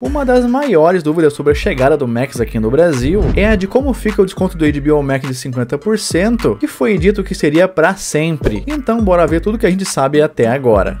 Uma das maiores dúvidas sobre a chegada do Max aqui no Brasil é a de como fica o desconto do HBO Max de 50%, que foi dito que seria para sempre. Então bora ver tudo que a gente sabe até agora.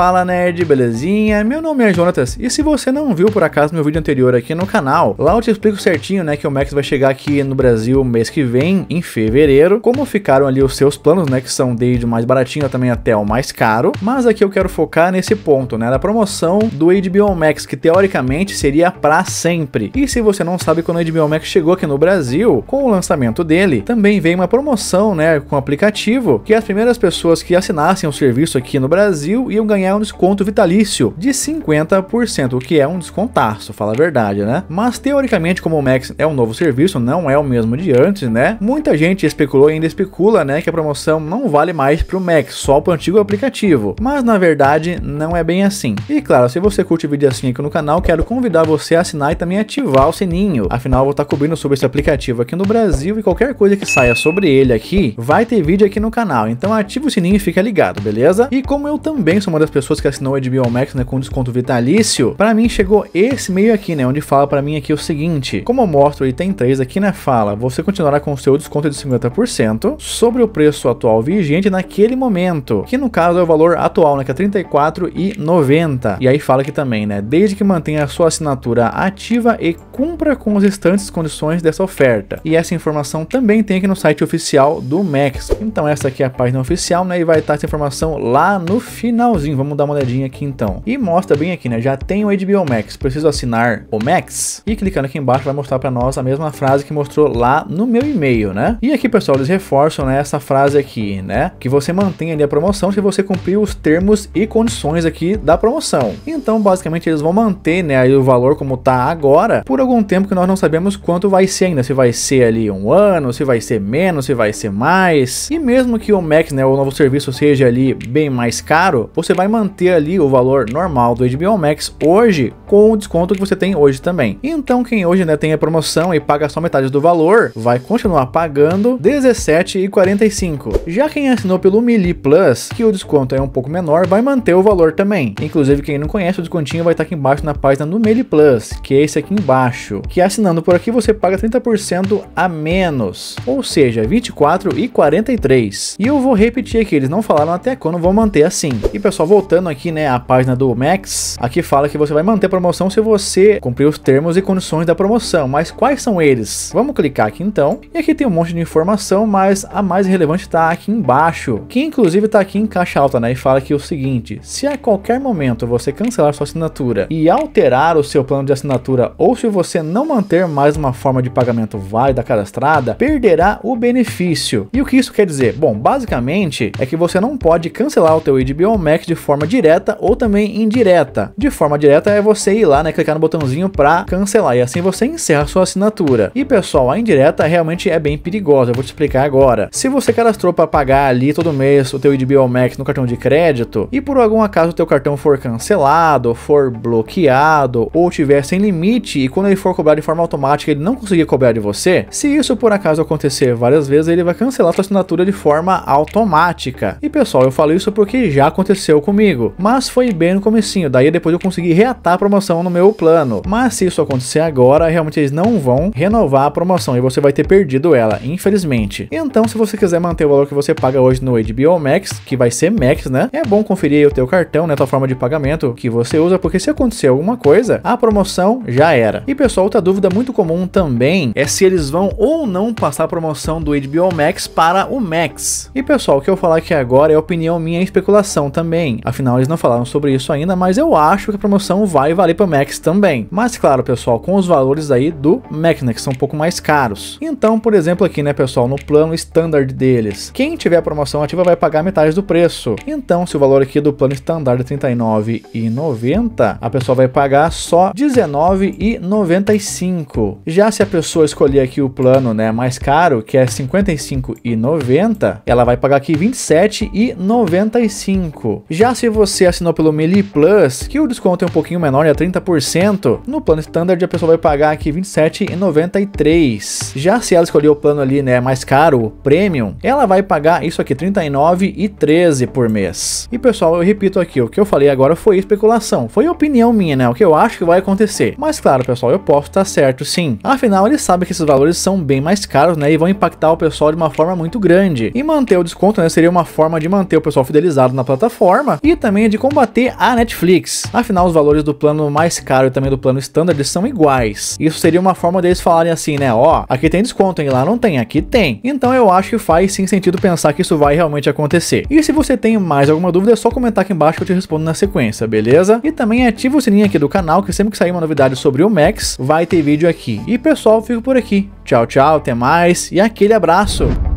Fala nerd, belezinha? Meu nome é Jonatas e se você não viu por acaso meu vídeo anterior aqui no canal, lá eu te explico certinho, né, que o Max vai chegar aqui no Brasil mês que vem, em fevereiro, como ficaram ali os seus planos, né, que são desde o mais baratinho também até o mais caro, mas aqui eu quero focar nesse ponto, né, da promoção do HBO Max, que teoricamente seria para sempre. E se você não sabe quando o HBO Max chegou aqui no Brasil, com o lançamento dele, também veio uma promoção, né, com o aplicativo, que as primeiras pessoas que assinassem o serviço aqui no Brasil iam ganhar é um desconto vitalício de 50%, o que é um descontaço, fala a verdade, né? Mas teoricamente, como o Max é um novo serviço, não é o mesmo de antes, né? Muita gente especulou e ainda especula, né, que a promoção não vale mais pro Max, só pro antigo aplicativo. Mas na verdade, não é bem assim. E claro, se você curte vídeo assim aqui no canal, quero convidar você a assinar e também ativar o sininho. Afinal, eu vou estar tá cobrindo sobre esse aplicativo aqui no Brasil e qualquer coisa que saia sobre ele aqui, vai ter vídeo aqui no canal. Então ativa o sininho e fica ligado, beleza? E como eu também sou uma das pessoas que assinou o HBO Max, né, com desconto vitalício, para mim chegou esse meio aqui, né, onde fala para mim aqui o seguinte, como eu mostro o tem três aqui, né, fala, você continuará com o seu desconto de 50% sobre o preço atual vigente naquele momento, que no caso é o valor atual, né, que é R$34,90. E aí fala aqui também, né, desde que mantenha a sua assinatura ativa e cumpra com as restantes condições dessa oferta. E essa informação também tem aqui no site oficial do Max. Então essa aqui é a página oficial, né, e vai estar essa informação lá no finalzinho vamos dar uma olhadinha aqui então. E mostra bem aqui, né? Já tem o HBO Max, preciso assinar o Max? E clicando aqui embaixo vai mostrar para nós a mesma frase que mostrou lá no meu e-mail, né? E aqui, pessoal, eles reforçam né, essa frase aqui, né? Que você mantém ali a promoção se você cumprir os termos e condições aqui da promoção. Então, basicamente, eles vão manter, né, aí o valor como tá agora por algum tempo que nós não sabemos quanto vai ser ainda, se vai ser ali um ano, se vai ser menos, se vai ser mais. E mesmo que o Max, né, o novo serviço seja ali bem mais caro, você vai manter ali o valor normal do HBO Max hoje com o desconto que você tem hoje também. Então quem hoje né, tem a promoção e paga só metade do valor, vai continuar pagando R$17,45. Já quem assinou pelo Mili Plus, que o desconto é um pouco menor, vai manter o valor também. Inclusive quem não conhece, o descontinho vai estar tá aqui embaixo na página do Mili Plus, que é esse aqui embaixo. Que assinando por aqui você paga 30% a menos, ou seja, R$24,43. E eu vou repetir aqui, eles não falaram até quando vão manter assim. E pessoal, vou voltando aqui, né, a página do Max, aqui fala que você vai manter a promoção se você cumprir os termos e condições da promoção. Mas quais são eles? Vamos clicar aqui então. E aqui tem um monte de informação, mas a mais relevante está aqui embaixo, que inclusive está aqui em caixa alta, né? E fala aqui o seguinte: se a qualquer momento você cancelar sua assinatura e alterar o seu plano de assinatura, ou se você não manter mais uma forma de pagamento válida cadastrada, perderá o benefício. E o que isso quer dizer? Bom, basicamente é que você não pode cancelar o teu HBO Max de forma forma direta ou também indireta. De forma direta é você ir lá, né, clicar no botãozinho para cancelar e assim você encerra sua assinatura. E pessoal, a indireta realmente é bem perigosa, eu vou te explicar agora. Se você cadastrou para pagar ali todo mês o teu HBO Max no cartão de crédito e por algum acaso o teu cartão for cancelado, for bloqueado ou tiver sem limite e quando ele for cobrar de forma automática ele não conseguir cobrar de você, se isso por acaso acontecer várias vezes, ele vai cancelar sua assinatura de forma automática. E pessoal, eu falo isso porque já aconteceu comigo comigo. Mas foi bem no comecinho, daí depois eu consegui reatar a promoção no meu plano. Mas se isso acontecer agora, realmente eles não vão renovar a promoção e você vai ter perdido ela, infelizmente. Então, se você quiser manter o valor que você paga hoje no HBO Max, que vai ser Max, né? É bom conferir o teu cartão, né, tua forma de pagamento que você usa, porque se acontecer alguma coisa, a promoção já era. E pessoal, outra dúvida muito comum também é se eles vão ou não passar a promoção do HBO Max para o Max. E pessoal, o que eu falar aqui agora é opinião minha e especulação também. Afinal, eles não falaram sobre isso ainda, mas eu acho que a promoção vai valer para o Max também. Mas claro, pessoal, com os valores aí do Mac, né, que são um pouco mais caros. Então, por exemplo, aqui, né, pessoal, no plano standard deles, quem tiver a promoção ativa vai pagar metade do preço. Então, se o valor aqui do plano standard é R$ 39,90, a pessoa vai pagar só R$ 19,95. Já se a pessoa escolher aqui o plano, né, mais caro, que é R$ 55,90, ela vai pagar aqui R$ 27,95. Já se você assinou pelo Melee Plus, que o desconto é um pouquinho menor, é né, 30%, no plano standard a pessoa vai pagar aqui R$27,93. Já se ela escolher o plano ali, né, mais caro, o Premium, ela vai pagar isso aqui R$39,13 por mês. E pessoal, eu repito aqui, o que eu falei agora foi especulação, foi opinião minha, né, o que eu acho que vai acontecer. Mas claro, pessoal, eu posso estar certo sim. Afinal, eles sabem que esses valores são bem mais caros, né, e vão impactar o pessoal de uma forma muito grande. E manter o desconto, né, seria uma forma de manter o pessoal fidelizado na plataforma e e também é de combater a Netflix. Afinal, os valores do plano mais caro e também do plano standard são iguais. Isso seria uma forma deles falarem assim, né? Ó, oh, aqui tem desconto, hein? Lá não tem, aqui tem. Então eu acho que faz sim sentido pensar que isso vai realmente acontecer. E se você tem mais alguma dúvida, é só comentar aqui embaixo que eu te respondo na sequência, beleza? E também ativa o sininho aqui do canal, que sempre que sair uma novidade sobre o Max, vai ter vídeo aqui. E pessoal, fico por aqui. Tchau, tchau, até mais e aquele abraço!